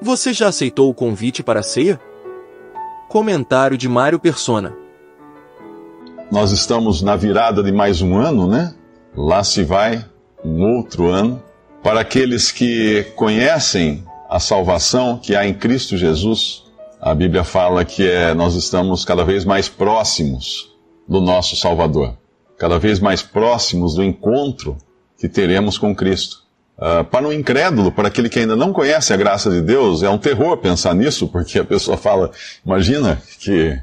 Você já aceitou o convite para a ceia? Comentário de Mário Persona. Nós estamos na virada de mais um ano, né? Lá se vai um outro ano. Para aqueles que conhecem a salvação que há em Cristo Jesus, a Bíblia fala que é, nós estamos cada vez mais próximos do nosso Salvador, cada vez mais próximos do encontro que teremos com Cristo. Ah, para um incrédulo, para aquele que ainda não conhece a graça de Deus, é um terror pensar nisso, porque a pessoa fala: imagina que,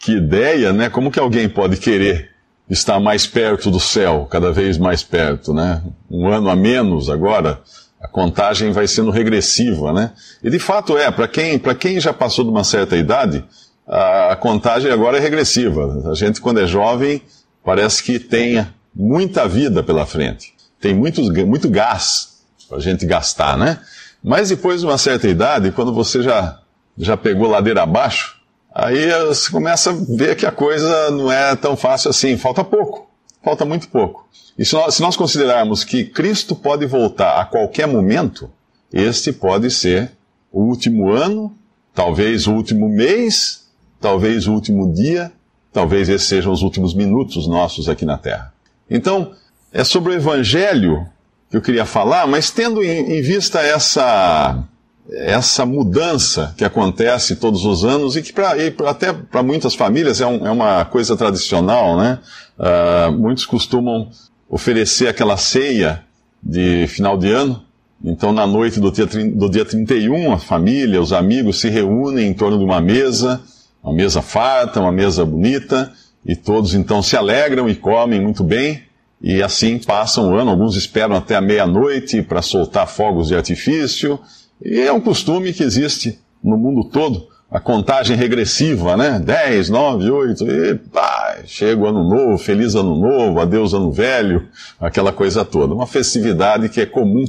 que ideia, né? Como que alguém pode querer estar mais perto do céu, cada vez mais perto, né? Um ano a menos agora, a contagem vai sendo regressiva, né? E de fato é, para quem, quem já passou de uma certa idade, a, a contagem agora é regressiva. A gente, quando é jovem, parece que tem muita vida pela frente. Tem muito, muito gás para a gente gastar, né? Mas depois de uma certa idade, quando você já, já pegou ladeira abaixo, aí você começa a ver que a coisa não é tão fácil assim, falta pouco, falta muito pouco. E se nós, se nós considerarmos que Cristo pode voltar a qualquer momento, este pode ser o último ano, talvez o último mês, talvez o último dia, talvez esses sejam os últimos minutos nossos aqui na Terra. Então, é sobre o Evangelho que eu queria falar, mas tendo em, em vista essa, essa mudança que acontece todos os anos e que pra, e até para muitas famílias é, um, é, uma coisa tradicional, né? Uh, muitos costumam oferecer aquela ceia de final de ano. Então, na noite do dia, do dia 31, a família, os amigos se reúnem em torno de uma mesa, uma mesa farta, uma mesa bonita, e todos então se alegram e comem muito bem. E assim passa um ano, alguns esperam até a meia-noite para soltar fogos de artifício, e é um costume que existe no mundo todo, a contagem regressiva, né? 10, 9, 8, e pá, chega o ano novo, feliz ano novo, adeus ano velho, aquela coisa toda. Uma festividade que é comum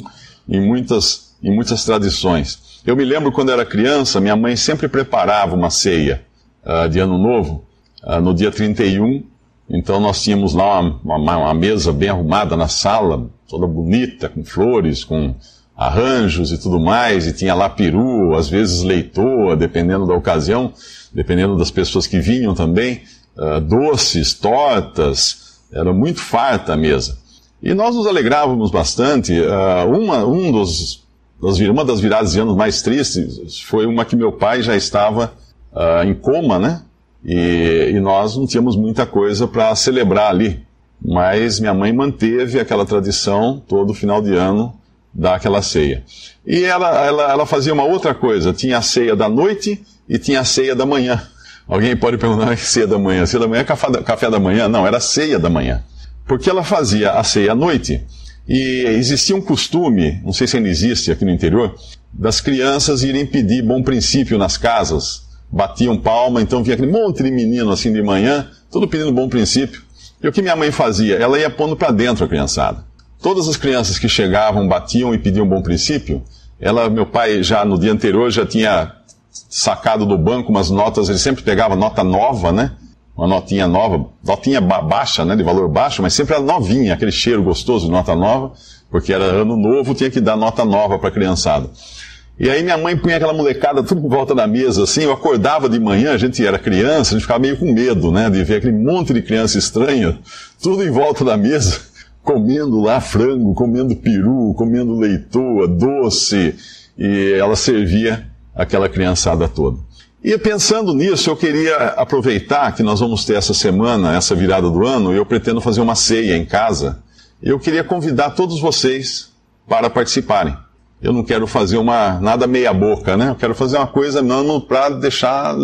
em muitas, em muitas tradições. Eu me lembro quando era criança, minha mãe sempre preparava uma ceia uh, de ano novo, uh, no dia 31, então nós tínhamos lá uma, uma, uma mesa bem arrumada na sala, toda bonita, com flores, com arranjos e tudo mais, e tinha lá peru, às vezes leitoa, dependendo da ocasião, dependendo das pessoas que vinham também, uh, doces, tortas, era muito farta a mesa. E nós nos alegrávamos bastante. Uh, uma, um dos, das, uma das viradas de anos mais tristes foi uma que meu pai já estava uh, em coma, né? E, e nós não tínhamos muita coisa para celebrar ali. Mas minha mãe manteve aquela tradição todo final de ano daquela ceia. E ela, ela, ela fazia uma outra coisa: tinha a ceia da noite e tinha a ceia da manhã. Alguém pode perguntar: ah, ceia da manhã? Ceia da manhã é café, café da manhã? Não, era ceia da manhã. Porque ela fazia a ceia à noite e existia um costume, não sei se ainda existe aqui no interior, das crianças irem pedir bom princípio nas casas batiam palma, então vinha aquele monte de menino assim de manhã, tudo pedindo bom princípio. E o que minha mãe fazia? Ela ia pondo para dentro a criançada. Todas as crianças que chegavam, batiam e pediam bom princípio, ela, meu pai, já no dia anterior, já tinha sacado do banco umas notas, ele sempre pegava nota nova, né? Uma notinha nova, notinha ba baixa, né? De valor baixo, mas sempre era novinha, aquele cheiro gostoso de nota nova, porque era ano novo, tinha que dar nota nova para a criançada. E aí minha mãe punha aquela molecada tudo em volta da mesa, assim. Eu acordava de manhã, a gente era criança, a gente ficava meio com medo, né? De ver aquele monte de criança estranha, tudo em volta da mesa, comendo lá frango, comendo peru, comendo leitoa, doce. E ela servia aquela criançada toda. E pensando nisso, eu queria aproveitar que nós vamos ter essa semana, essa virada do ano, e eu pretendo fazer uma ceia em casa. Eu queria convidar todos vocês para participarem eu não quero fazer uma nada meia boca, né? Eu quero fazer uma coisa mesmo para deixar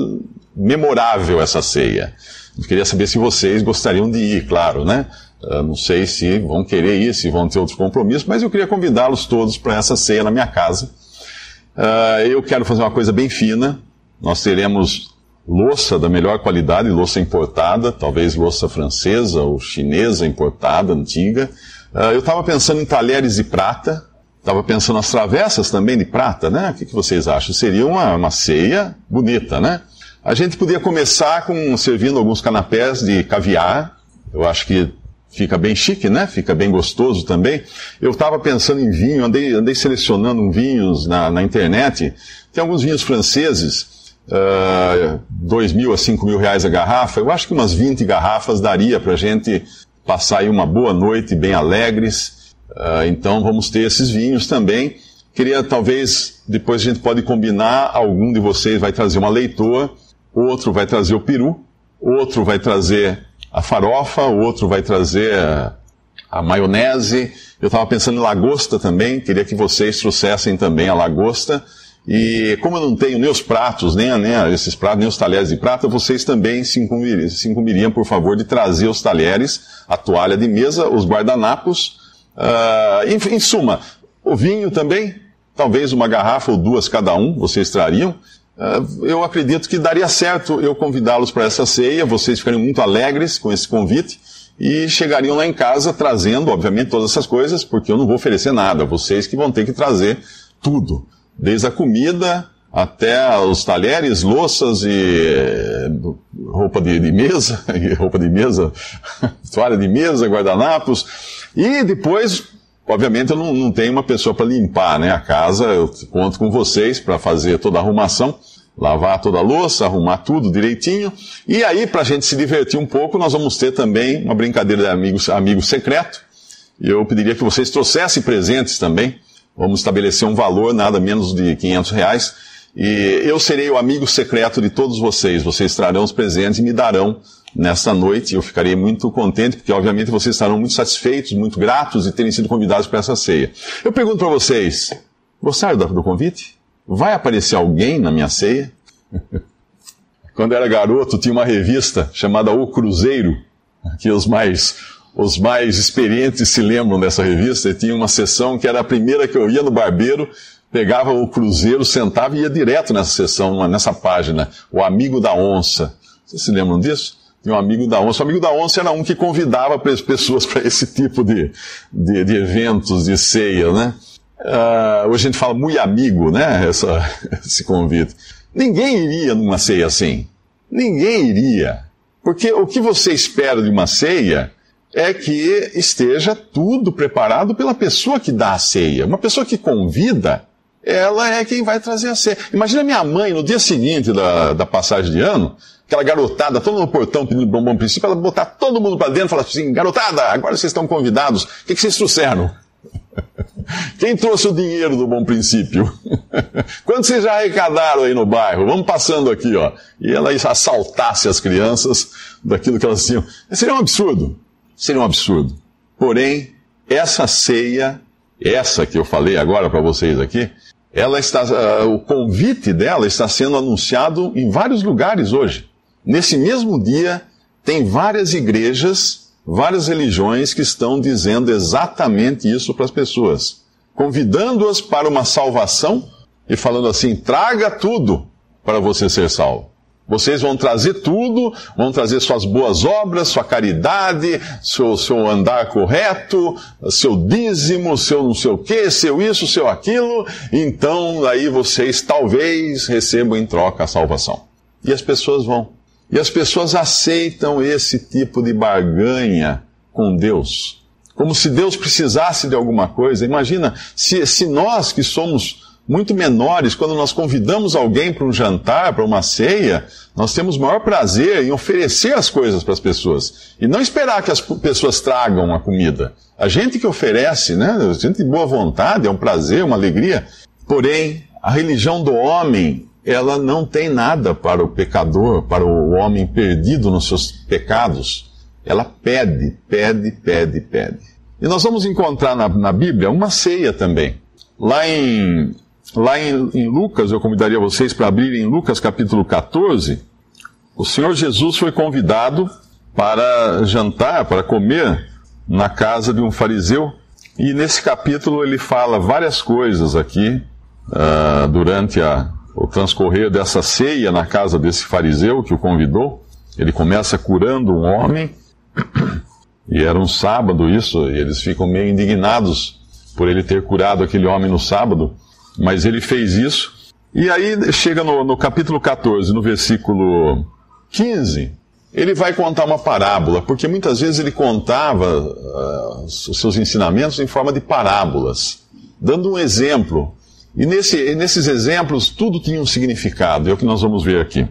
memorável essa ceia. Eu queria saber se vocês gostariam de ir, claro, né? Eu não sei se vão querer ir, se vão ter outros compromissos, mas eu queria convidá-los todos para essa ceia na minha casa. Ah, eu quero fazer uma coisa bem fina. Nós teremos louça da melhor qualidade, louça importada, talvez louça francesa ou chinesa importada, antiga. Ah, eu estava pensando em talheres de prata, Estava pensando nas travessas também de prata, né? O que, que vocês acham? Seria uma, uma ceia bonita, né? A gente podia começar com servindo alguns canapés de caviar. Eu acho que fica bem chique, né? Fica bem gostoso também. Eu estava pensando em vinho, andei, andei selecionando vinhos na, na internet. Tem alguns vinhos franceses, uh, ah, 2 mil a cinco mil reais a garrafa. Eu acho que umas 20 garrafas daria para a gente passar aí uma boa noite, bem alegres ah, então vamos ter esses vinhos também. Queria talvez, depois a gente pode combinar, algum de vocês vai trazer uma leitoa, outro vai trazer o peru, outro vai trazer a farofa, outro vai trazer a, a maionese. Eu estava pensando em lagosta também, queria que vocês trouxessem também a lagosta. E como eu não tenho nem os pratos, nem, nem esses pratos, nem os talheres de prata, vocês também se incumbiriam, se incumbiriam, por favor, de trazer os talheres, a toalha de mesa, os guardanapos, Uh, em, em suma, o vinho também, talvez uma garrafa ou duas cada um, vocês trariam. Uh, eu acredito que daria certo eu convidá-los para essa ceia, vocês ficariam muito alegres com esse convite e chegariam lá em casa trazendo, obviamente, todas essas coisas, porque eu não vou oferecer nada, vocês que vão ter que trazer tudo, desde a comida até os talheres, louças e eh, roupa de, de mesa, roupa de mesa, toalha de mesa, guardanapos e depois, obviamente, eu não, não tenho uma pessoa para limpar né, a casa, eu conto com vocês para fazer toda a arrumação lavar toda a louça, arrumar tudo direitinho. E aí, para a gente se divertir um pouco, nós vamos ter também uma brincadeira de amigos, amigo secreto. Eu pediria que vocês trouxessem presentes também. Vamos estabelecer um valor, nada menos de 500 reais, e eu serei o amigo secreto de todos vocês. Vocês trarão os presentes e me darão nesta noite. Eu ficarei muito contente, porque obviamente vocês estarão muito satisfeitos, muito gratos de terem sido convidados para essa ceia. Eu pergunto para vocês: gostaram do convite? Vai aparecer alguém na minha ceia? Quando era garoto, tinha uma revista chamada O Cruzeiro, que os mais os mais experientes se lembram dessa revista, e tinha uma sessão que era a primeira que eu ia no barbeiro pegava o Cruzeiro, sentava e ia direto nessa sessão, nessa página, o Amigo da Onça. Vocês se lembram disso? Tinha um amigo da onça. O amigo da onça era um que convidava pessoas para esse tipo de, de, de, eventos, de ceia, né? Uh, hoje a gente fala muito amigo, né? Essa, esse convite. Ninguém iria numa ceia assim. Ninguém iria. Porque o que você espera de uma ceia é que esteja tudo preparado pela pessoa que dá a ceia. Uma pessoa que convida, ela é quem vai trazer a ceia. Imagina minha mãe, no dia seguinte da, da passagem de ano, aquela garotada, todo no portão pedindo bombom princípio, ela botar todo mundo para dentro e falar assim, garotada, agora vocês estão convidados, o que, que vocês trouxeram? Quem trouxe o dinheiro do bom princípio? Quando vocês já arrecadaram aí no bairro? Vamos passando aqui, ó. E ela assaltasse as crianças daquilo que elas tinham. Seria um absurdo. Seria um absurdo. Porém, essa ceia, essa que eu falei agora para vocês aqui, ela está, uh, o convite dela está sendo anunciado em vários lugares hoje. Nesse mesmo dia, tem várias igrejas, várias religiões que estão dizendo exatamente isso para as pessoas, convidando-as para uma salvação e falando assim: traga tudo para você ser salvo. Vocês vão trazer tudo, vão trazer suas boas obras, sua caridade, seu, seu andar correto, seu dízimo, seu não sei o que, seu isso, seu aquilo. Então, aí vocês talvez recebam em troca a salvação. E as pessoas vão. E as pessoas aceitam esse tipo de barganha com Deus. Como se Deus precisasse de alguma coisa. Imagina, se, se nós que somos muito menores. Quando nós convidamos alguém para um jantar, para uma ceia, nós temos maior prazer em oferecer as coisas para as pessoas e não esperar que as pessoas tragam a comida. A gente que oferece, né? A gente de boa vontade, é um prazer, uma alegria. Porém, a religião do homem, ela não tem nada para o pecador, para o homem perdido nos seus pecados. Ela pede, pede, pede, pede. E nós vamos encontrar na, na Bíblia uma ceia também. Lá em Lá em, em Lucas, eu convidaria vocês para abrirem Lucas capítulo 14. O Senhor Jesus foi convidado para jantar, para comer na casa de um fariseu. E nesse capítulo ele fala várias coisas aqui uh, durante a, o transcorrer dessa ceia na casa desse fariseu que o convidou. Ele começa curando um homem, e era um sábado isso, e eles ficam meio indignados por ele ter curado aquele homem no sábado mas ele fez isso. E aí chega no, no capítulo 14, no versículo 15, ele vai contar uma parábola, porque muitas vezes ele contava uh, os seus ensinamentos em forma de parábolas, dando um exemplo. E nesse, nesses exemplos, tudo tinha um significado, é o que nós vamos ver aqui.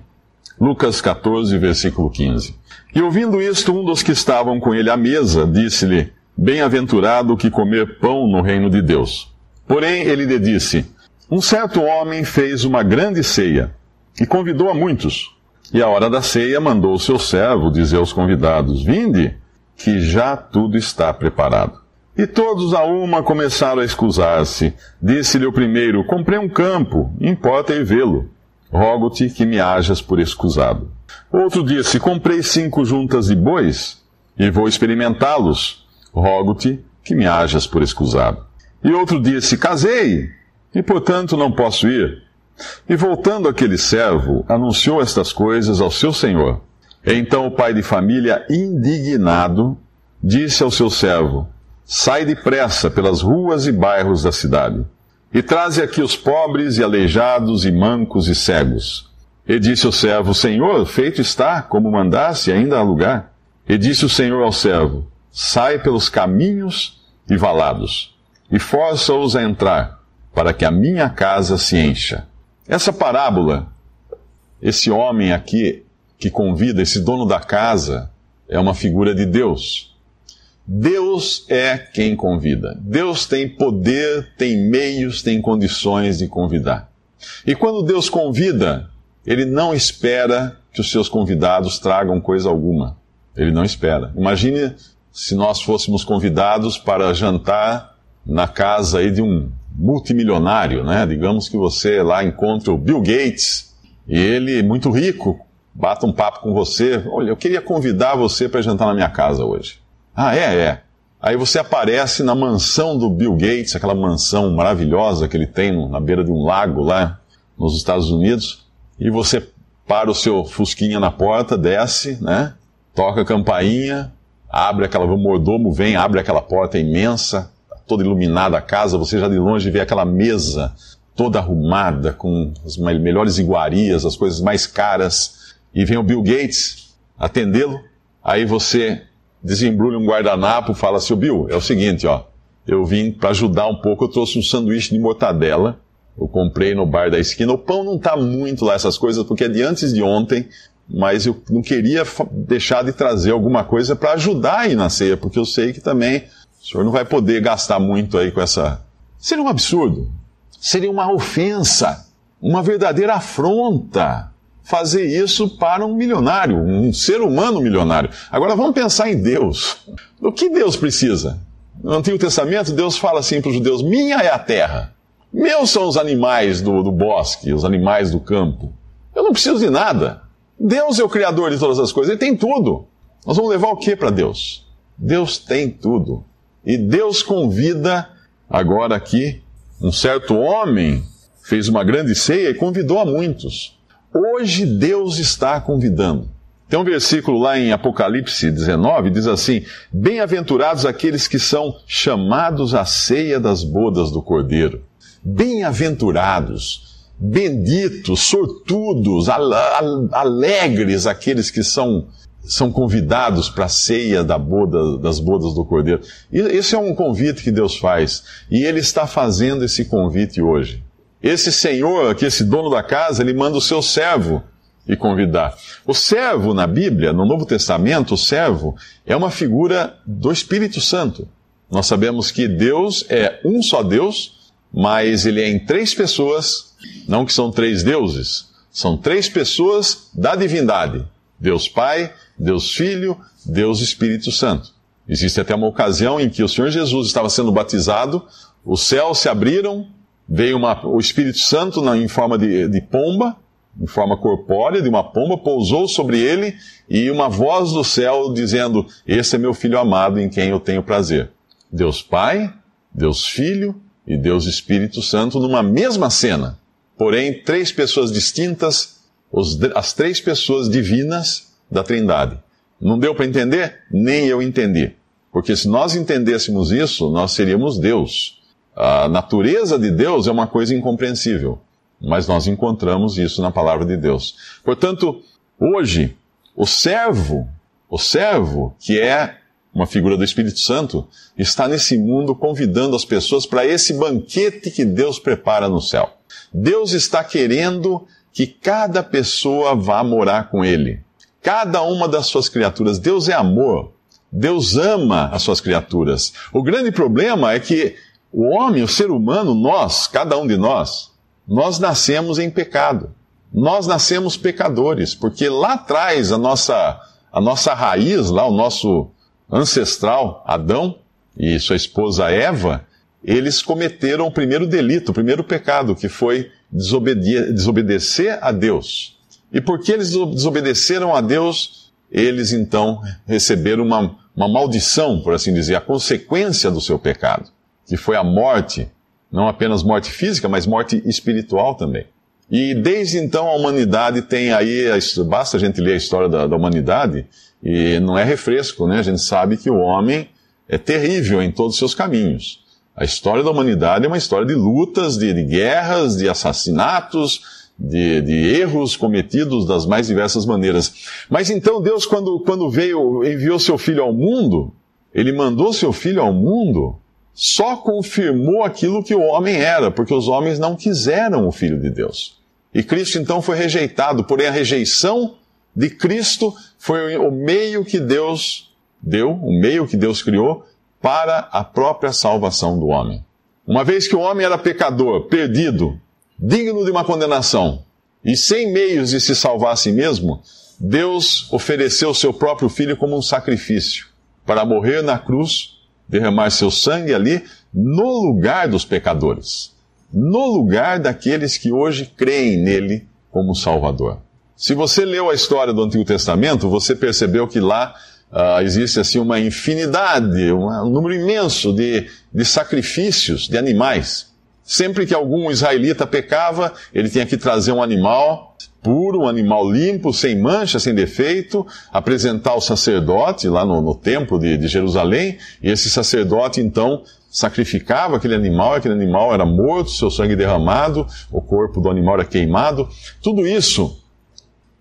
Lucas 14, versículo 15. E ouvindo isto, um dos que estavam com ele à mesa disse-lhe: Bem-aventurado o que comer pão no reino de Deus. Porém, ele lhe disse: um certo homem fez uma grande ceia e convidou a muitos. E à hora da ceia mandou o seu servo dizer aos convidados: Vinde, que já tudo está preparado. E todos a uma começaram a escusar-se. Disse-lhe o primeiro: Comprei um campo, importa ir vê-lo. Rogo-te que me hajas por escusado. Outro disse: Comprei cinco juntas de bois e vou experimentá-los. Rogo-te que me hajas por escusado. E outro disse: Casei e portanto não posso ir. E voltando aquele servo, anunciou estas coisas ao seu senhor. Então o pai de família, indignado, disse ao seu servo: Sai depressa pelas ruas e bairros da cidade, e traze aqui os pobres e aleijados e mancos e cegos. E disse o servo: Senhor, feito está, como mandasse, ainda há lugar. E disse o Senhor ao servo: Sai pelos caminhos e valados, e força-os a entrar para que a minha casa se encha. Essa parábola, esse homem aqui que convida, esse dono da casa, é uma figura de Deus. Deus é quem convida. Deus tem poder, tem meios, tem condições de convidar. E quando Deus convida, ele não espera que os seus convidados tragam coisa alguma. Ele não espera. Imagine se nós fôssemos convidados para jantar na casa aí de um multimilionário, né? Digamos que você lá encontra o Bill Gates e ele, muito rico, bata um papo com você. Olha, eu queria convidar você para jantar na minha casa hoje. Ah, é, é. Aí você aparece na mansão do Bill Gates, aquela mansão maravilhosa que ele tem na beira de um lago lá nos Estados Unidos, e você para o seu fusquinha na porta, desce, né? Toca a campainha, abre aquela mordomo, vem, abre aquela porta imensa, toda iluminada a casa, você já de longe vê aquela mesa toda arrumada, com as melhores iguarias, as coisas mais caras, e vem o Bill Gates atendê-lo, aí você desembrulha um guardanapo, fala assim, Bill, é o seguinte, ó, eu vim para ajudar um pouco, eu trouxe um sanduíche de mortadela, eu comprei no bar da esquina, o pão não está muito lá, essas coisas, porque é de antes de ontem, mas eu não queria deixar de trazer alguma coisa para ajudar aí na ceia, porque eu sei que também o senhor não vai poder gastar muito aí com essa. Seria um absurdo. Seria uma ofensa, uma verdadeira afronta fazer isso para um milionário, um ser humano milionário. Agora vamos pensar em Deus. O que Deus precisa? No Antigo Testamento, Deus fala assim para os judeus: Minha é a terra, meus são os animais do, do bosque, os animais do campo. Eu não preciso de nada. Deus é o Criador de todas as coisas, Ele tem tudo. Nós vamos levar o que para Deus? Deus tem tudo. E Deus convida, agora aqui, um certo homem fez uma grande ceia e convidou a muitos. Hoje Deus está convidando. Tem um versículo lá em Apocalipse 19, diz assim: Bem-aventurados aqueles que são chamados à ceia das bodas do Cordeiro. Bem-aventurados, benditos, sortudos, alegres aqueles que são são convidados para a ceia da boda, das bodas do Cordeiro. Esse é um convite que Deus faz, e Ele está fazendo esse convite hoje. Esse senhor, que esse dono da casa, ele manda o seu servo e convidar. O servo na Bíblia, no Novo Testamento, o servo é uma figura do Espírito Santo. Nós sabemos que Deus é um só Deus, mas ele é em três pessoas, não que são três deuses, são três pessoas da divindade. Deus Pai, Deus Filho, Deus Espírito Santo. Existe até uma ocasião em que o Senhor Jesus estava sendo batizado, os céus se abriram, veio uma, o Espírito Santo na, em forma de, de pomba, em forma corpórea de uma pomba, pousou sobre ele e uma voz do céu dizendo: Esse é meu filho amado em quem eu tenho prazer. Deus Pai, Deus Filho e Deus Espírito Santo numa mesma cena, porém três pessoas distintas os, as três pessoas divinas da Trindade. Não deu para entender? Nem eu entendi. Porque se nós entendêssemos isso, nós seríamos Deus. A natureza de Deus é uma coisa incompreensível, mas nós encontramos isso na palavra de Deus. Portanto, hoje, o servo, o servo que é uma figura do Espírito Santo, está nesse mundo convidando as pessoas para esse banquete que Deus prepara no céu. Deus está querendo que cada pessoa vá morar com ele. Cada uma das suas criaturas. Deus é amor. Deus ama as suas criaturas. O grande problema é que o homem, o ser humano, nós, cada um de nós, nós nascemos em pecado. Nós nascemos pecadores, porque lá atrás a nossa, a nossa raiz, lá o nosso ancestral Adão e sua esposa Eva, eles cometeram o primeiro delito, o primeiro pecado, que foi desobede desobedecer a Deus. E porque eles desobedeceram a Deus, eles então receberam uma, uma maldição, por assim dizer, a consequência do seu pecado, que foi a morte, não apenas morte física, mas morte espiritual também. E desde então a humanidade tem aí, basta a gente ler a história da, da, humanidade, e não é refresco, né? A gente sabe que o homem é terrível em todos os seus caminhos. A história da humanidade é uma história de lutas, de, de guerras, de assassinatos, de, de, erros cometidos das mais diversas maneiras. Mas então Deus, quando, quando veio, enviou seu filho ao mundo, ele mandou seu filho ao mundo, só confirmou aquilo que o homem era, porque os homens não quiseram o filho de Deus. E Cristo então foi rejeitado, porém a rejeição de Cristo foi o meio que Deus deu, o meio que Deus criou para a própria salvação do homem. Uma vez que o homem era pecador, perdido, digno de uma condenação, e sem meios de se salvar a si mesmo, Deus ofereceu seu próprio filho como um sacrifício, para morrer na cruz, derramar seu sangue ali, no lugar dos pecadores, no lugar daqueles que hoje creem nele como Salvador. Se você leu a história do Antigo Testamento, você percebeu que lá Uh, existe assim uma infinidade, uma, um número imenso de, de sacrifícios de animais. Sempre que algum israelita pecava, ele tinha que trazer um animal puro, um animal limpo, sem mancha, sem defeito, apresentar ao sacerdote lá no, no templo de, de Jerusalém, e esse sacerdote então sacrificava aquele animal, aquele animal era morto, seu sangue derramado, o corpo do animal era queimado. Tudo isso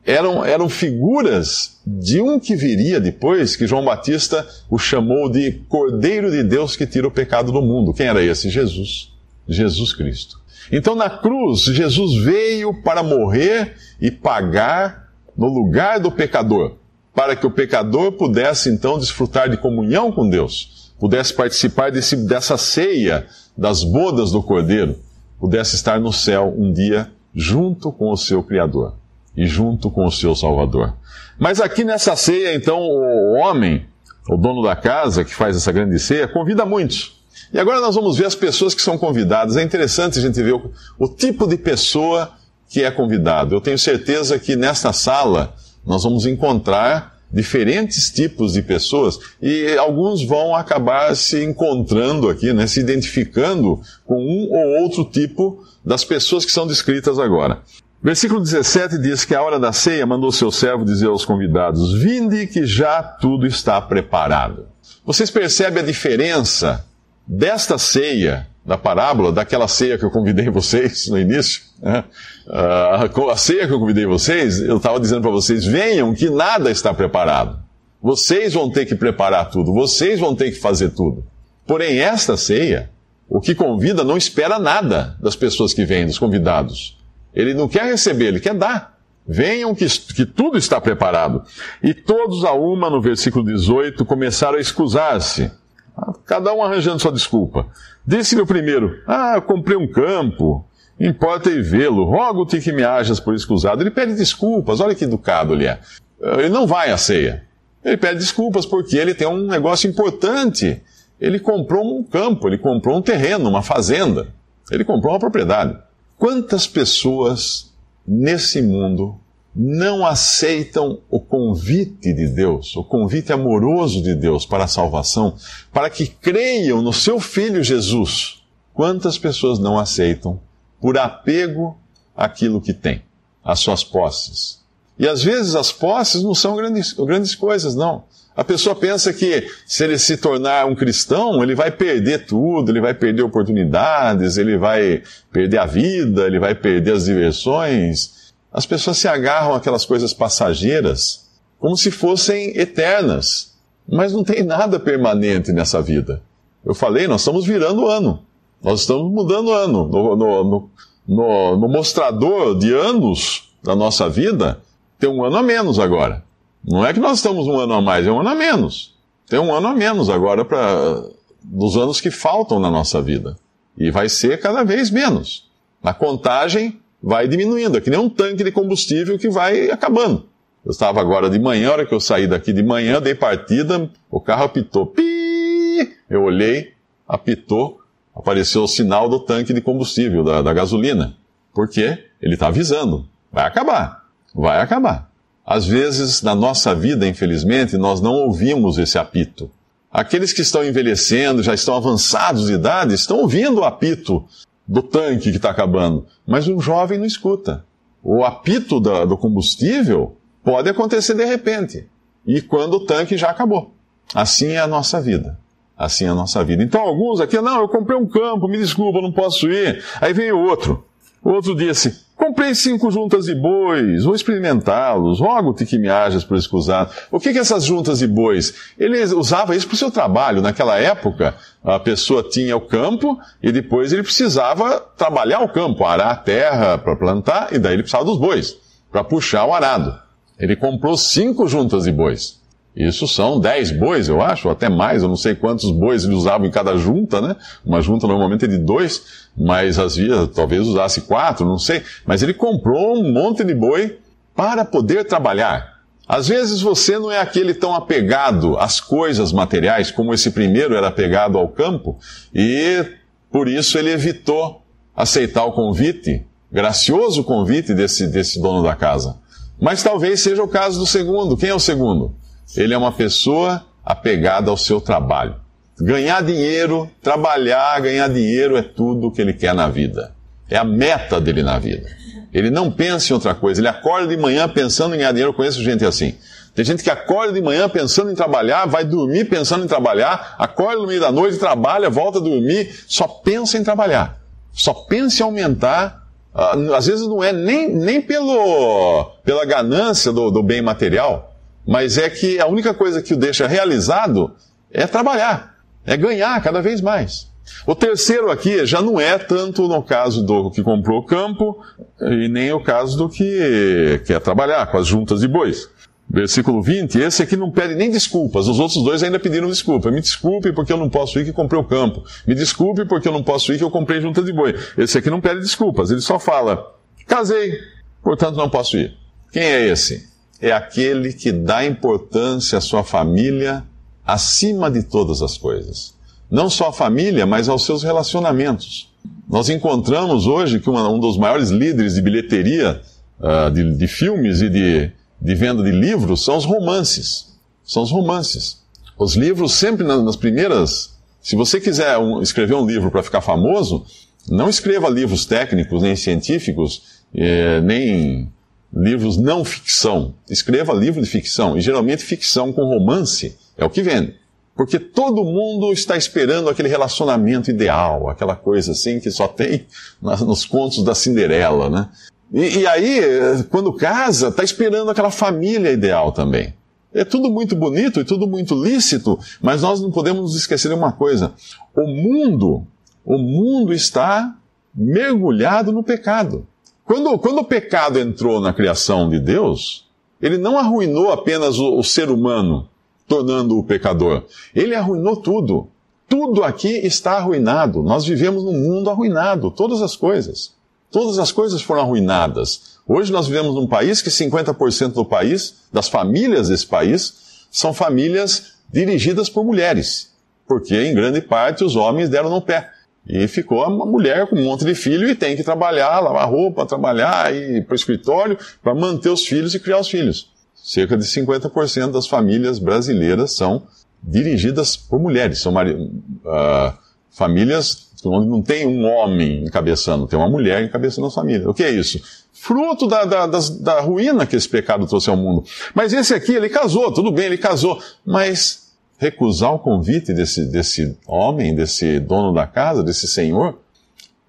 eram, eram figuras de um que viria depois, que João Batista o chamou de Cordeiro de Deus que tira o pecado do mundo. Quem era esse? Jesus. Jesus Cristo. Então, na cruz, Jesus veio para morrer e pagar no lugar do pecador, para que o pecador pudesse então desfrutar de comunhão com Deus, pudesse participar desse, dessa ceia das bodas do Cordeiro, pudesse estar no céu um dia junto com o seu Criador e junto com o seu Salvador. Mas aqui nessa ceia, então, o homem, o dono da casa que faz essa grande ceia, convida muitos. E agora nós vamos ver as pessoas que são convidadas. É interessante a gente ver o, o tipo de pessoa que é convidado. Eu tenho certeza que nesta sala nós vamos encontrar diferentes tipos de pessoas e alguns vão acabar se encontrando aqui, né, se identificando com um ou outro tipo das pessoas que são descritas agora. Versículo 17 diz que a hora da ceia mandou seu servo dizer aos convidados: Vinde que já tudo está preparado. Vocês percebem a diferença desta ceia, da parábola, daquela ceia que eu convidei vocês no início? Né? Ah, a ceia que eu convidei vocês, eu estava dizendo para vocês: venham que nada está preparado. Vocês vão ter que preparar tudo, vocês vão ter que fazer tudo. Porém, esta ceia, o que convida não espera nada das pessoas que vêm, dos convidados ele não quer receber, ele quer dar. Venham que, que tudo está preparado. E todos a uma, no versículo 18, começaram a escusar se ah, Cada um arranjando sua desculpa. Disse-lhe o primeiro: Ah, comprei um campo, importa e vê-lo, rogo-te que me hajas por escusado. Ele pede desculpas, olha que educado ele é. Ah, ele não vai à ceia. Ele pede desculpas porque ele tem um negócio importante. Ele comprou um campo, ele comprou um terreno, uma fazenda. Ele comprou uma propriedade. Quantas pessoas nesse mundo não aceitam o convite de Deus, o convite amoroso de Deus para a salvação, para que creiam no seu Filho Jesus? Quantas pessoas não aceitam por apego àquilo que tem, às suas posses? E às vezes as posses não são grandes, grandes coisas, não. A pessoa pensa que se ele se tornar um cristão, ele vai perder tudo, ele vai perder oportunidades, ele vai perder a vida, ele vai perder as diversões. As pessoas se agarram àquelas coisas passageiras como se fossem eternas, mas não tem nada permanente nessa vida. Eu falei, nós estamos virando ano, nós estamos mudando ano. No, no, no, no mostrador de anos da nossa vida, tem um ano a menos agora. Não é que nós estamos um ano a mais, é um ano a menos. Tem um ano a menos agora para dos anos que faltam na nossa vida. E vai ser cada vez menos. A contagem vai diminuindo, é que nem um tanque de combustível que vai acabando. Eu estava agora de manhã, a hora que eu saí daqui de manhã, dei partida, o carro apitou. Pi! Eu olhei, apitou, apareceu o sinal do tanque de combustível, da, da gasolina. Por quê? Ele está avisando. Vai acabar. Vai acabar. Às vezes, na nossa vida, infelizmente, nós não ouvimos esse apito. Aqueles que estão envelhecendo, já estão avançados de idade, estão ouvindo o apito do tanque que está acabando, mas o jovem não escuta. O apito da, do combustível pode acontecer de repente, e quando o tanque já acabou. Assim é a nossa vida. Assim é a nossa vida. Então, alguns aqui, não, eu comprei um campo, me desculpa, não posso ir. Aí vem o outro. O outro disse, Comprei cinco juntas de bois, vou experimentá-los, rogo-te que me hajas por escusado. O que, que essas juntas de bois? Ele usava isso para o seu trabalho. Naquela época, a pessoa tinha o campo e depois ele precisava trabalhar o campo, arar a terra para plantar, e daí ele precisava dos bois para puxar o arado. Ele comprou cinco juntas de bois. Isso são 10 bois, eu acho, ou até mais, eu não sei quantos bois ele usava em cada junta, né? Uma junta normalmente é de dois, mas às vezes talvez usasse quatro, não sei. Mas ele comprou um monte de boi para poder trabalhar. Às vezes você não é aquele tão apegado às coisas materiais como esse primeiro era apegado ao campo, e por isso ele evitou aceitar o convite, gracioso convite desse, desse dono da casa. Mas talvez seja o caso do segundo. Quem é o segundo? Ele é uma pessoa apegada ao seu trabalho. Ganhar dinheiro, trabalhar, ganhar dinheiro é tudo o que ele quer na vida. É a meta dele na vida. Ele não pensa em outra coisa. Ele acorda de manhã pensando em ganhar dinheiro. Eu conheço gente assim. Tem gente que acorda de manhã pensando em trabalhar, vai dormir pensando em trabalhar, acorda no meio da noite, trabalha, volta a dormir, só pensa em trabalhar. Só pensa em aumentar. Ah, às vezes não é nem, nem pelo, pela ganância do, do bem material, mas é que a única coisa que o deixa realizado é trabalhar, é ganhar cada vez mais. O terceiro aqui já não é tanto no caso do que comprou o campo e nem o caso do que quer trabalhar com as juntas de bois. Versículo 20, esse aqui não pede nem desculpas, os outros dois ainda pediram desculpa. Me desculpe porque eu não posso ir que comprei o campo. Me desculpe porque eu não posso ir que eu comprei junta de boi. Esse aqui não pede desculpas, ele só fala: casei, portanto não posso ir. Quem é esse? é aquele que dá importância à sua família acima de todas as coisas. Não só à família, mas aos seus relacionamentos. Nós encontramos hoje que uma, um dos maiores líderes de bilheteria uh, de, de, filmes e de, de venda de livros são os romances. São os romances. Os livros sempre nas, nas primeiras. Se você quiser um, escrever um livro para ficar famoso, não escreva livros técnicos, nem científicos, eh, nem livros não ficção. Escreva livro de ficção, e geralmente ficção com romance é o que vende. Porque todo mundo está esperando aquele relacionamento ideal, aquela coisa assim que só tem nos contos da Cinderela, né? E, e aí, quando casa, está esperando aquela família ideal também. É tudo muito bonito e tudo muito lícito, mas nós não podemos nos esquecer de uma coisa: o mundo, o mundo está mergulhado no pecado. Quando, quando o pecado entrou na criação de Deus, ele não arruinou apenas o, o ser humano, tornando-o pecador. Ele arruinou tudo. Tudo aqui está arruinado. Nós vivemos num mundo arruinado, todas as coisas. Todas as coisas foram arruinadas. Hoje nós vivemos num país que 50% do país, das famílias desse país, são famílias dirigidas por mulheres, porque em grande parte os homens deram no pé. E ficou uma mulher com um monte de filho e tem que trabalhar, lavar roupa, trabalhar, ir para o escritório para manter os filhos e criar os filhos. Cerca de 50% das famílias brasileiras são dirigidas por mulheres, são uh, famílias onde não tem um homem encabeçando, tem uma mulher encabeçando a família. O que é isso? Fruto da, da, da, da ruína que esse pecado trouxe ao mundo. Mas esse aqui, ele casou, tudo bem, ele casou, mas recusar o convite desse, desse homem, desse dono da casa, desse senhor.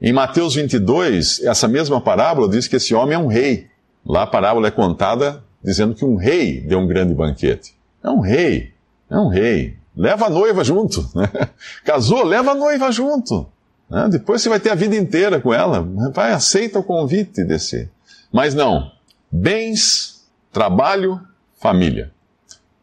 Em Mateus 22, essa mesma parábola diz que esse homem é um rei. Lá a parábola é contada dizendo que um rei deu um grande banquete. É um rei, é um rei. Leva a noiva junto. Né? Casou, leva a noiva junto. Né? Depois você vai ter a vida inteira com ela. Vai, aceita o convite desse. Mas não. Bens, trabalho, família.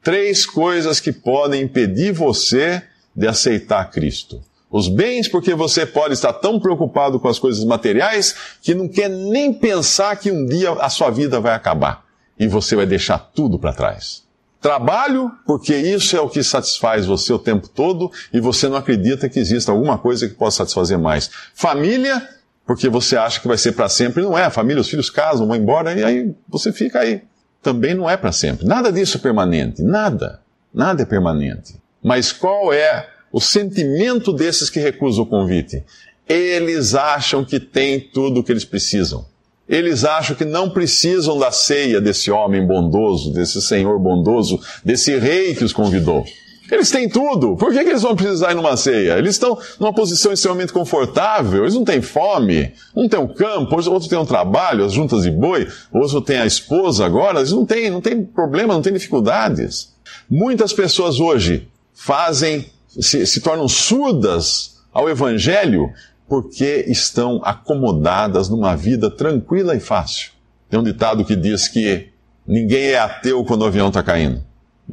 Três coisas que podem impedir você de aceitar Cristo. Os bens, porque você pode estar tão preocupado com as coisas materiais que não quer nem pensar que um dia a sua vida vai acabar e você vai deixar tudo para trás. Trabalho, porque isso é o que satisfaz você o tempo todo e você não acredita que exista alguma coisa que possa satisfazer mais. Família, porque você acha que vai ser para sempre, não é. A família, os filhos casam, vão embora e aí você fica aí também não é para sempre. Nada disso é permanente, nada. Nada é permanente. Mas qual é o sentimento desses que recusam o convite? Eles acham que têm tudo o que eles precisam. Eles acham que não precisam da ceia desse homem bondoso, desse senhor bondoso, desse rei que os convidou. Eles têm tudo. Por que, que, eles vão precisar ir numa ceia? Eles estão numa posição extremamente confortável, eles não têm fome, um tem um campo, outro tem um trabalho, as juntas de boi, outro tem a esposa agora, eles não têm, não têm problema, não têm dificuldades. Muitas pessoas hoje fazem, se, se tornam surdas ao evangelho porque estão acomodadas numa vida tranquila e fácil. Tem um ditado que diz que ninguém é ateu quando o avião está caindo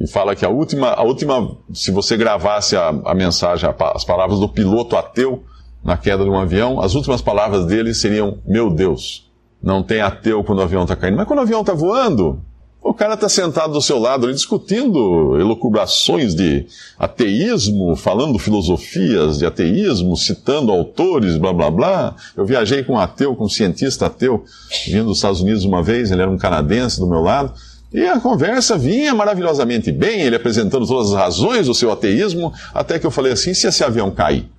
e fala que a última, a última se você gravasse a, a mensagem, a, as palavras do piloto ateu na queda de um avião, as últimas palavras dele seriam: Meu Deus, não tem ateu quando o avião está caindo. Mas quando o avião está voando, o cara está sentado do seu lado ali discutindo elucubrações de ateísmo, falando filosofias de ateísmo, citando autores, blá blá blá. Eu viajei com um ateu, com um cientista ateu, vindo dos Estados Unidos uma vez, ele era um canadense do meu lado. E a conversa vinha maravilhosamente bem, ele apresentando todas as razões do seu ateísmo, até que eu falei assim: se esse avião cair?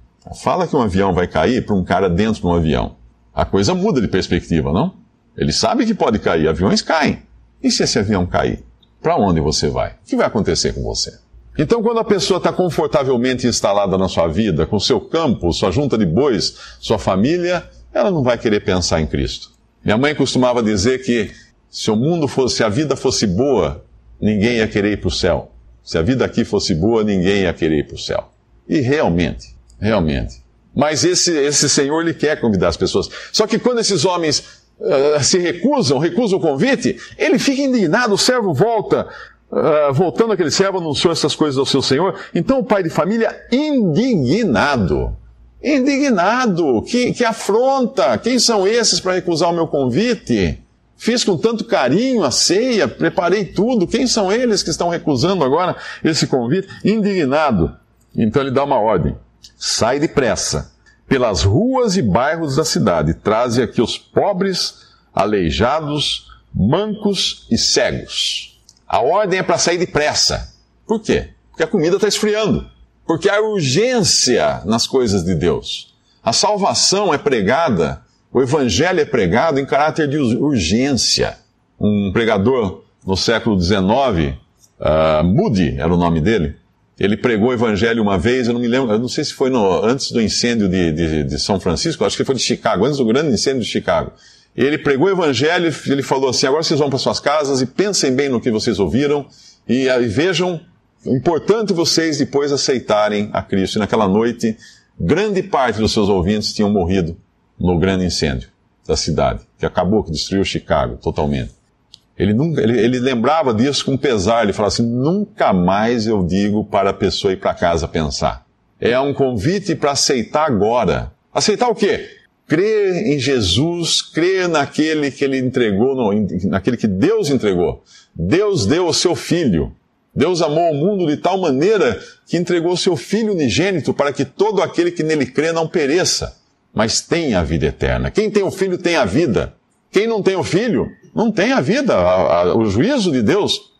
Fala que um avião vai cair para um cara dentro de um avião. A coisa muda de perspectiva, não? Ele sabe que pode cair, aviões caem. E se esse avião cair? Para onde você vai? O que vai acontecer com você? Então, quando a pessoa está confortavelmente instalada na sua vida, com seu campo, sua junta de bois, sua família, ela não vai querer pensar em Cristo. Minha mãe costumava dizer que se o mundo fosse, se a vida fosse boa, ninguém ia querer ir para o céu. Se a vida aqui fosse boa, ninguém ia querer ir para o céu. E realmente, realmente. Mas esse, esse Senhor, ele quer convidar as pessoas. Só que quando esses homens uh, se recusam, recusam o convite, ele fica indignado, o servo volta. Uh, voltando aquele servo, anunciou essas coisas ao seu senhor. Então o pai de família, indignado, indignado, que, que afronta, quem são esses para recusar o meu convite? Fiz com tanto carinho a ceia, preparei tudo. Quem são eles que estão recusando agora esse convite? Indignado. Então ele dá uma ordem: sai depressa, pelas ruas e bairros da cidade, traze aqui os pobres, aleijados, mancos e cegos. A ordem é para sair depressa. Por quê? Porque a comida está esfriando. Porque há urgência nas coisas de Deus. A salvação é pregada o evangelho é pregado em caráter de urgência. Um pregador no século XIX, uh, ah, Moody era o nome dele, ele pregou o evangelho uma vez, eu não me lembro, eu não sei se foi no, antes do incêndio de, de, de, São Francisco, acho que foi de Chicago, antes do grande incêndio de Chicago. Ele pregou o evangelho, ele falou assim: agora vocês vão para suas casas e pensem bem no que vocês ouviram e, ah, e vejam, é importante vocês depois aceitarem a Cristo. E naquela noite, grande parte dos seus ouvintes tinham morrido no grande incêndio da cidade, que acabou, que destruiu Chicago totalmente. Ele, nunca, ele, ele lembrava disso com pesar, ele falava assim: nunca mais eu digo para a pessoa ir para casa pensar. É um convite para aceitar agora. Aceitar o quê? Crer em Jesus, crer naquele que ele entregou, no, naquele que Deus entregou. Deus deu o seu filho. Deus amou o mundo de tal maneira que entregou o seu filho unigênito para que todo aquele que nele crê não pereça, mas tem a vida eterna. Quem tem o um filho tem a vida. Quem não tem o um filho não tem a vida. A, a, o juízo de Deus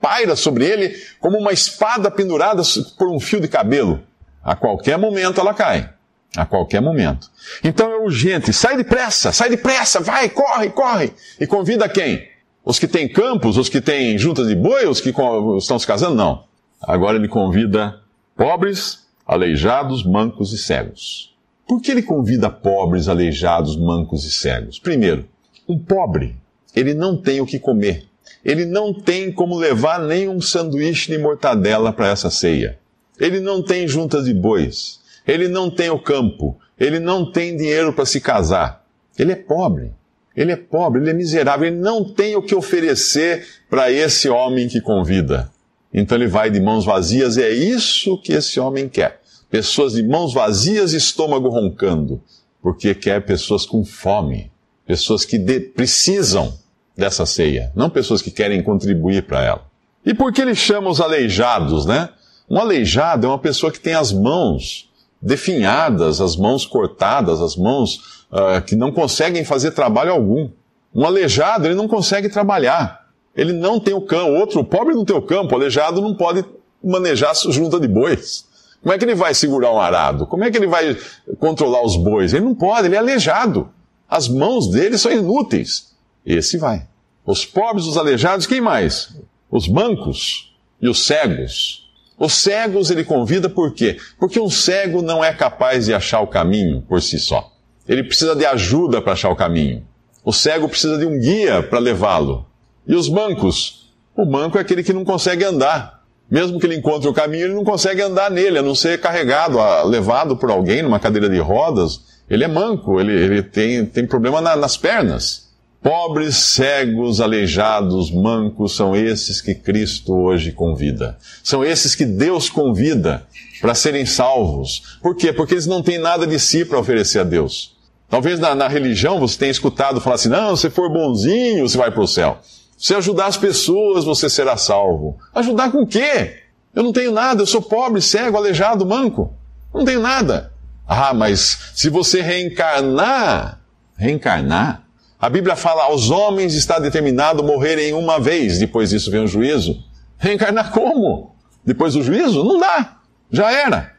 paira sobre ele como uma espada pendurada por um fio de cabelo. A qualquer momento ela cai. A qualquer momento. Então é urgente. Sai depressa, sai depressa, vai, corre, corre. E convida quem? Os que têm campos, os que têm juntas de boi, os que estão se casando? Não. Agora ele convida pobres, aleijados, mancos e cegos. Por que ele convida pobres, aleijados, mancos e cegos? Primeiro, um pobre, ele não tem o que comer. Ele não tem como levar nem um sanduíche de mortadela para essa ceia. Ele não tem juntas de bois. Ele não tem o campo. Ele não tem dinheiro para se casar. Ele é pobre. Ele é pobre, ele é miserável, ele não tem o que oferecer para esse homem que convida. Então ele vai de mãos vazias, e é isso que esse homem quer pessoas de mãos vazias e estômago roncando, porque quer pessoas com fome, pessoas que de, precisam dessa ceia, não pessoas que querem contribuir para ela. E por que ele chama os aleijados, né? Um aleijado é uma pessoa que tem as mãos definhadas, as mãos cortadas, as mãos uh, que não conseguem fazer trabalho algum. Um aleijado, ele não consegue trabalhar. Ele não tem o cão. outro, o pobre não tem o campo. O aleijado não pode manejar junta de bois. Como é que ele vai segurar um arado? Como é que ele vai controlar os bois? Ele não pode, ele é aleijado. As mãos dele são inúteis. Esse vai. Os pobres, os aleijados, quem mais? Os bancos e os cegos. Os cegos ele convida por quê? Porque um cego não é capaz de achar o caminho por si só. Ele precisa de ajuda para achar o caminho. O cego precisa de um guia para levá-lo. E os bancos? O banco é aquele que não consegue andar, mesmo que ele encontre o caminho, ele não consegue andar nele, a não ser carregado, levado por alguém numa cadeira de rodas. Ele é manco, ele, ele tem, tem problema na, nas pernas. Pobres, cegos, aleijados, mancos são esses que Cristo hoje convida. São esses que Deus convida para serem salvos. Por quê? Porque eles não têm nada de si para oferecer a Deus. Talvez na, na religião você tenha escutado falar assim: não, se for bonzinho, você vai para o céu. Se ajudar as pessoas, você será salvo. Ajudar com o quê? Eu não tenho nada, eu sou pobre, cego, aleijado, manco. Não tenho nada. Ah, mas se você reencarnar, reencarnar, a Bíblia fala aos homens está determinado morrerem uma vez, depois disso vem o juízo. Reencarnar como? Depois do juízo? Não dá. Já era.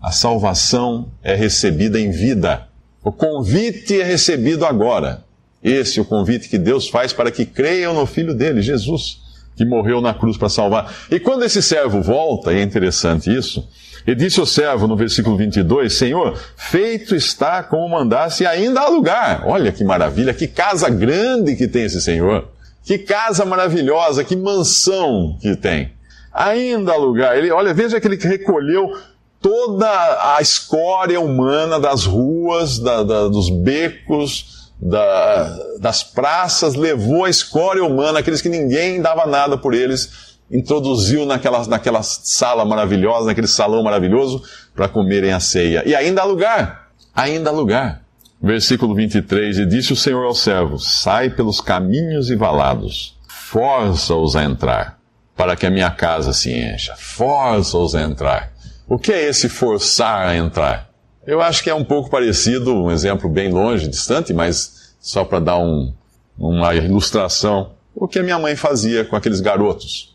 A salvação é recebida em vida. O convite é recebido agora. Esse é o convite que Deus faz para que creiam no Filho dele, Jesus, que morreu na cruz para salvar. E quando esse servo volta, e é interessante isso, e disse o servo no versículo 22, Senhor, feito está como mandasse e ainda há lugar. Olha que maravilha, que casa grande que tem esse Senhor. Que casa maravilhosa, que mansão que tem. Ainda há lugar. Ele, olha, veja que ele recolheu toda a escória humana das ruas, da, da, dos becos, da, das praças, levou a escória humana, aqueles que ninguém dava nada por eles, introduziu naquela, naquela sala maravilhosa, naquele salão maravilhoso, para comerem a ceia. E ainda há lugar, ainda há lugar. Versículo 23, e disse o Senhor ao servo, sai pelos caminhos e valados, força-os a entrar, para que a minha casa se encha, força-os a entrar. O que é esse forçar a entrar? Eu acho que é um pouco parecido, um exemplo bem longe, distante, mas só para dar um, uma ilustração, o que a minha mãe fazia com aqueles garotos.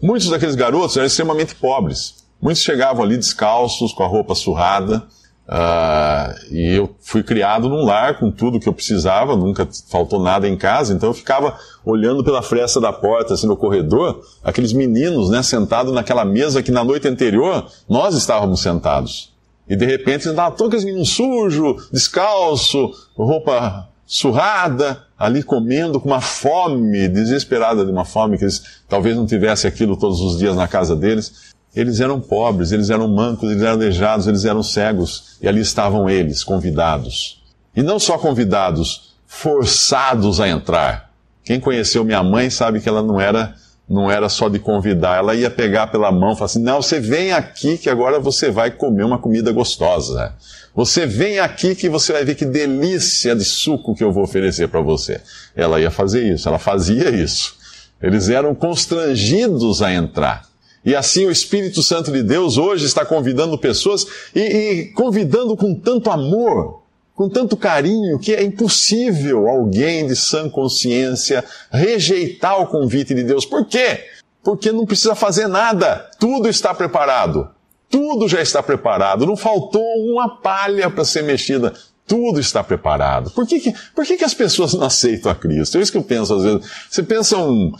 Muitos daqueles garotos eram extremamente pobres. Muitos chegavam ali descalços, com a roupa surrada. Uh, e eu fui criado num lar com tudo que eu precisava, nunca faltou nada em casa, então eu ficava olhando pela fresta da porta, assim, no corredor, aqueles meninos, né, sentados naquela mesa que na noite anterior nós estávamos sentados. E de repente estava todo aquele sujo, descalço, roupa surrada, ali comendo com uma fome desesperada, de uma fome que eles talvez não tivessem aquilo todos os dias na casa deles. Eles eram pobres, eles eram mancos, eles eram aleijados, eles eram cegos, e ali estavam eles, convidados. E não só convidados, forçados a entrar. Quem conheceu minha mãe sabe que ela não era não era só de convidar, ela ia pegar pela mão e falar assim: não, você vem aqui que agora você vai comer uma comida gostosa. Você vem aqui que você vai ver que delícia de suco que eu vou oferecer para você. Ela ia fazer isso, ela fazia isso. Eles eram constrangidos a entrar. E assim o Espírito Santo de Deus hoje está convidando pessoas e, e convidando com tanto amor com tanto carinho que é impossível alguém de sã consciência rejeitar o convite de Deus. Por quê? Porque não precisa fazer nada, tudo está preparado. Tudo já está preparado, não faltou uma palha para ser mexida, tudo está preparado. Por que, que, por que, que as pessoas não aceitam a Cristo? É isso que eu penso às vezes. Você pensa um.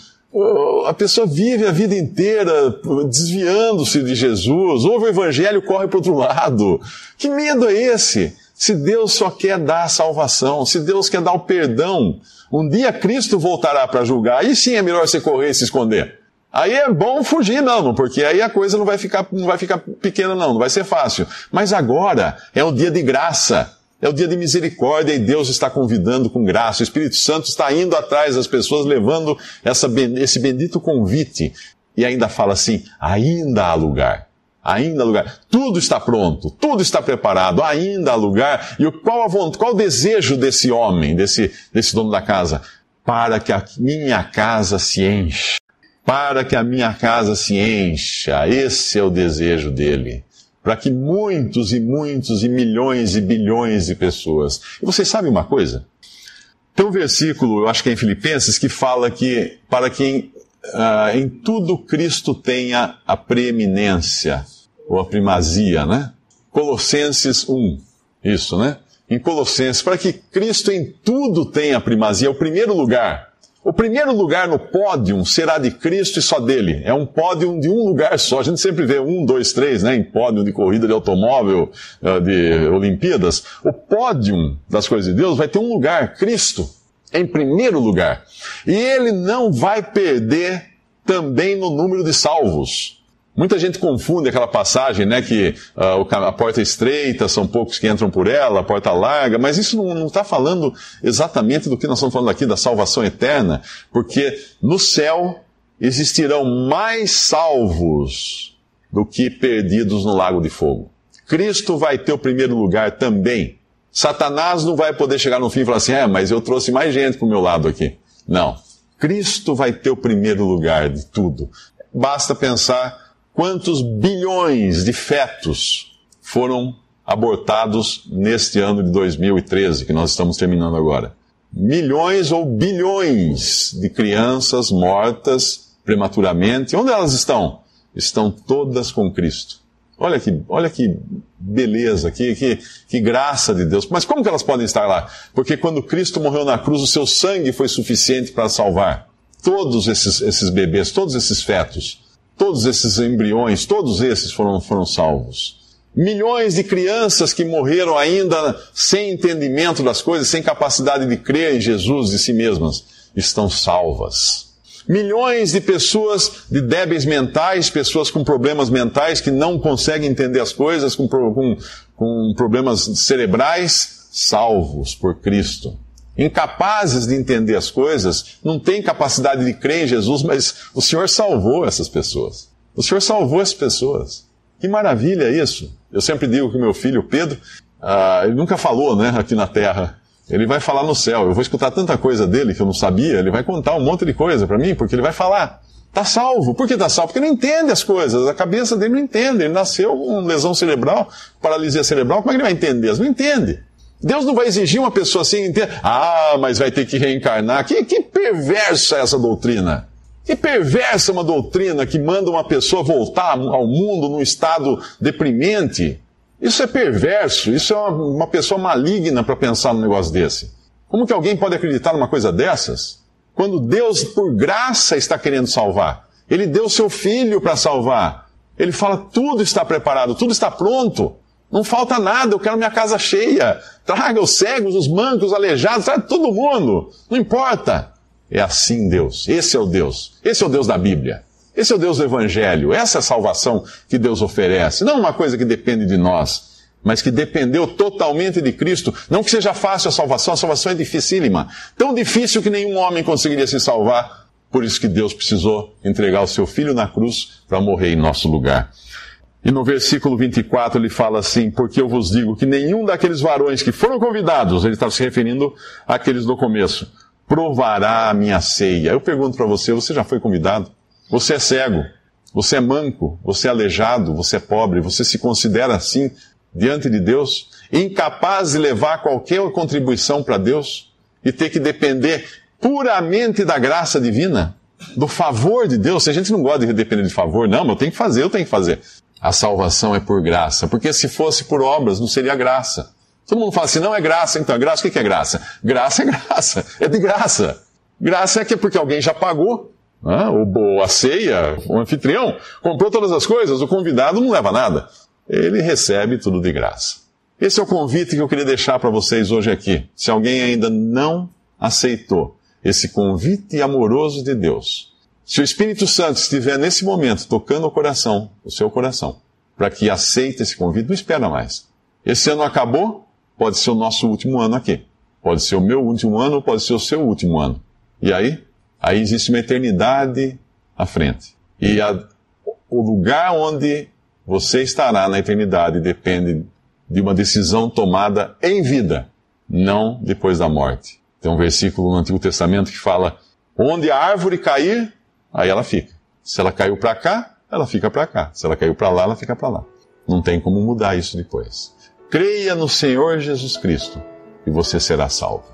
A pessoa vive a vida inteira desviando-se de Jesus, ouve o evangelho, corre para outro lado. Que medo é esse? Se Deus só quer dar a salvação, se Deus quer dar o perdão, um dia Cristo voltará para julgar. Aí sim é melhor você correr e se esconder. Aí é bom fugir, não, porque aí a coisa não vai ficar, não vai ficar pequena, não, não vai ser fácil. Mas agora é o dia de graça, é o dia de misericórdia e Deus está convidando com graça. O Espírito Santo está indo atrás das pessoas, levando essa, esse bendito convite. E ainda fala assim: ainda há lugar ainda há lugar. Tudo está pronto, tudo está preparado, ainda há lugar. E qual, a vontade, qual o desejo desse homem, desse, desse dono da casa? Para que a minha casa se enche. Para que a minha casa se encha. Esse é o desejo dele. Para que muitos e muitos e milhões e bilhões de pessoas. E vocês sabem uma coisa? Tem um versículo, eu acho que é em Filipenses, que fala que para quem ah, em tudo Cristo tenha a preeminência, ou a primazia, né? Colossenses 1, isso, né? Em Colossenses, para que Cristo em tudo tenha a primazia, o primeiro lugar. O primeiro lugar no pódio será de Cristo e só dele. É um pódio de um lugar só. A gente sempre vê um, dois, três, né? Em pódio de corrida de automóvel, ah, de Olimpíadas. O pódio das coisas de Deus vai ter um lugar, Cristo em primeiro lugar. E ele não vai perder também no número de salvos. Muita gente confunde aquela passagem, né, que uh, a porta é estreita, são poucos que entram por ela, a porta larga, mas isso não está falando exatamente do que nós estamos falando aqui, da salvação eterna, porque no céu existirão mais salvos do que perdidos no lago de fogo. Cristo vai ter o primeiro lugar também Satanás não vai poder chegar no fim e falar assim: é, mas eu trouxe mais gente para o meu lado aqui. Não. Cristo vai ter o primeiro lugar de tudo. Basta pensar quantos bilhões de fetos foram abortados neste ano de 2013, que nós estamos terminando agora. Milhões ou bilhões de crianças mortas prematuramente. Onde elas estão? Estão todas com Cristo. Olha que, olha que beleza, que, que, que graça de Deus. Mas como que elas podem estar lá? Porque quando Cristo morreu na cruz, o seu sangue foi suficiente para salvar todos esses, esses bebês, todos esses fetos, todos esses embriões, todos esses foram, foram salvos. Milhões de crianças que morreram ainda sem entendimento das coisas, sem capacidade de crer em Jesus e si mesmas, estão salvas. Milhões de pessoas de débeis mentais, pessoas com problemas mentais que não conseguem entender as coisas, com, com, com problemas cerebrais, salvos por Cristo incapazes de entender as coisas, não têm capacidade de crer em Jesus, mas o Senhor salvou essas pessoas. O Senhor salvou essas pessoas. Que maravilha é isso! Eu sempre digo que meu filho, Pedro, ah, ele nunca falou né, aqui na Terra. Ele vai falar no céu. Eu vou escutar tanta coisa dele que eu não sabia. Ele vai contar um monte de coisa para mim, porque ele vai falar. Tá salvo. Por que tá salvo? Porque não entende as coisas. A cabeça dele não entende. Ele nasceu com lesão cerebral, paralisia cerebral. Como é que ele vai entender? Ele não entende. Deus não vai exigir uma pessoa assim entender. Ah, mas vai ter que reencarnar. Que, que perversa é essa doutrina. Que perversa é uma doutrina que manda uma pessoa voltar ao mundo num estado deprimente. Isso é perverso, isso é uma, uma pessoa maligna para pensar num negócio desse. Como que alguém pode acreditar numa coisa dessas? Quando Deus, por graça, está querendo salvar. Ele deu seu filho para salvar. Ele fala: tudo está preparado, tudo está pronto. Não falta nada, eu quero minha casa cheia. Traga os cegos, os mancos, os aleijados, traga todo mundo. Não importa. É assim Deus. Esse é o Deus. Esse é o Deus da Bíblia. Esse é o Deus do Evangelho, essa é a salvação que Deus oferece. Não uma coisa que depende de nós, mas que dependeu totalmente de Cristo. Não que seja fácil a salvação, a salvação é dificílima. Tão difícil que nenhum homem conseguiria se salvar. Por isso que Deus precisou entregar o seu filho na cruz para morrer em nosso lugar. E no versículo 24 ele fala assim: Porque eu vos digo que nenhum daqueles varões que foram convidados, ele estava se referindo àqueles do começo, provará a minha ceia. Eu pergunto para você: você já foi convidado? Você é cego, você é manco, você é aleijado, você é pobre, você se considera assim diante de Deus, incapaz de levar qualquer contribuição para Deus e ter que depender puramente da graça divina, do favor de Deus. A gente não gosta de depender de favor, não, mas eu tenho que fazer, eu tenho que fazer. A salvação é por graça, porque se fosse por obras, não seria graça. Todo mundo fala assim, não é graça, então é graça, o que é graça? Graça é graça, é de graça. Graça é que é porque alguém já pagou, ah, o, boa ceia, o anfitrião comprou todas as coisas, o convidado não leva nada. Ele recebe tudo de graça. Esse é o convite que eu queria deixar para vocês hoje aqui. Se alguém ainda não aceitou esse convite amoroso de Deus, se o Espírito Santo estiver nesse momento tocando o coração, o seu coração, para que aceite esse convite, não espera mais. Esse ano acabou, pode ser o nosso último ano aqui. Pode ser o meu último ano, pode ser o seu último ano. E aí, Aí existe uma eternidade à frente. E a, o lugar onde você estará na eternidade depende de uma decisão tomada em vida, não depois da morte. Tem um versículo no Antigo Testamento que fala: onde a árvore cair, aí ela fica. Se ela caiu para cá, ela fica para cá. Se ela caiu para lá, ela fica para lá. Não tem como mudar isso depois. Creia no Senhor Jesus Cristo e você será salvo.